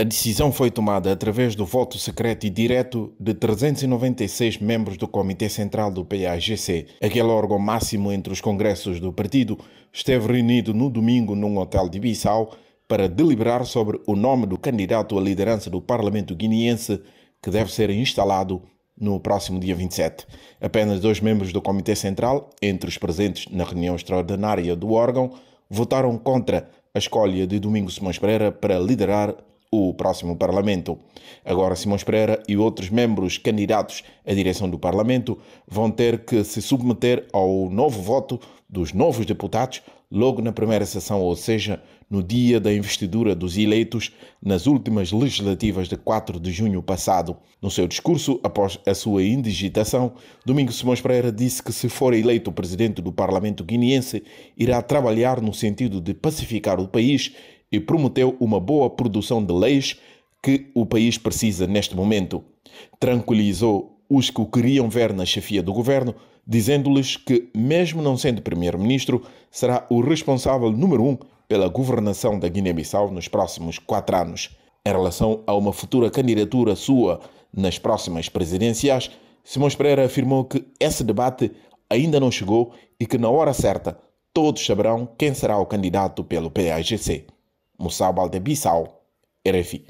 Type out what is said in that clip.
A decisão foi tomada através do voto secreto e direto de 396 membros do Comitê Central do PAGC. Aquele órgão máximo entre os congressos do partido esteve reunido no domingo num hotel de Bissau para deliberar sobre o nome do candidato à liderança do parlamento guineense que deve ser instalado no próximo dia 27. Apenas dois membros do Comitê Central, entre os presentes na reunião extraordinária do órgão, votaram contra a escolha de Domingos Simões Pereira para liderar o próximo Parlamento. Agora, Simões Pereira e outros membros candidatos à direção do Parlamento vão ter que se submeter ao novo voto dos novos deputados logo na primeira sessão, ou seja, no dia da investidura dos eleitos nas últimas legislativas de 4 de junho passado. No seu discurso, após a sua indigitação, Domingos Simões Pereira disse que, se for eleito presidente do Parlamento guineense, irá trabalhar no sentido de pacificar o país e prometeu uma boa produção de leis que o país precisa neste momento. Tranquilizou os que o queriam ver na chefia do governo, dizendo-lhes que, mesmo não sendo primeiro-ministro, será o responsável número um pela governação da Guiné-Bissau nos próximos quatro anos. Em relação a uma futura candidatura sua nas próximas presidenciais, Simões Pereira afirmou que esse debate ainda não chegou e que, na hora certa, todos saberão quem será o candidato pelo PAGC. Moussa Baldé Bissau, RFI.